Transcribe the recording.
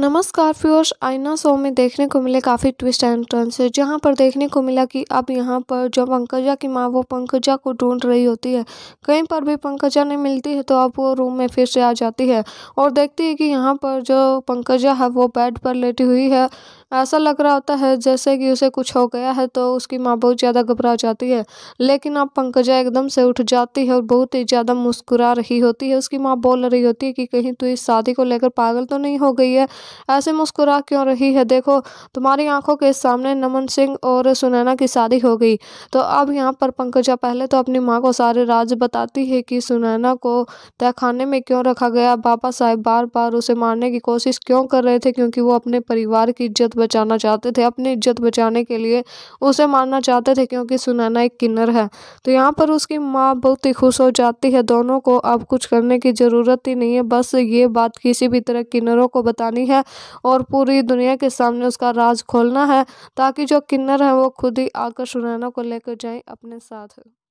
नमस्कार फ्यूअर्स आईना शो में देखने को मिले काफ़ी ट्विस्ट एंड टर्न्स जहाँ पर देखने को मिला कि अब यहाँ पर जो पंकजा की माँ वो पंकजा को ढूंढ रही होती है कहीं पर भी पंकजा नहीं मिलती है तो अब वो रूम में फिर से आ जाती है और देखती है कि यहाँ पर जो पंकजा है वो बेड पर लेटी हुई है ऐसा लग रहा होता है जैसे कि उसे कुछ हो गया है तो उसकी माँ बहुत ज़्यादा घबरा जाती है लेकिन अब पंकजा एकदम से उठ जाती है और बहुत ही ज़्यादा मुस्कुरा रही होती है उसकी माँ बोल रही होती है कि कहीं तू इस शादी को लेकर पागल तो नहीं हो गई है ऐसे मुस्कुरा क्यों रही है देखो तुम्हारी आंखों के सामने नमन सिंह और सुनैना की शादी हो गई तो अब यहाँ पर पंकजा पहले तो अपनी माँ को सारे राज बताती है कि सुनैना को तहखाने में क्यों रखा गया बाबा साहेब बार बार उसे मारने की कोशिश क्यों कर रहे थे क्योंकि वो अपने परिवार की इज्जत बचाना चाहते थे अपनी इज्जत बचाने के लिए उसे मारना चाहते थे क्योंकि सुनैना एक किन्नर है तो यहाँ पर उसकी माँ बहुत ही खुश हो जाती है दोनों को अब कुछ करने की ज़रूरत ही नहीं है बस ये बात किसी भी तरह किन्नरों को बतानी है और पूरी दुनिया के सामने उसका राज खोलना है ताकि जो किन्नर है वो खुद ही आकर सुनैना को लेकर जाए अपने साथ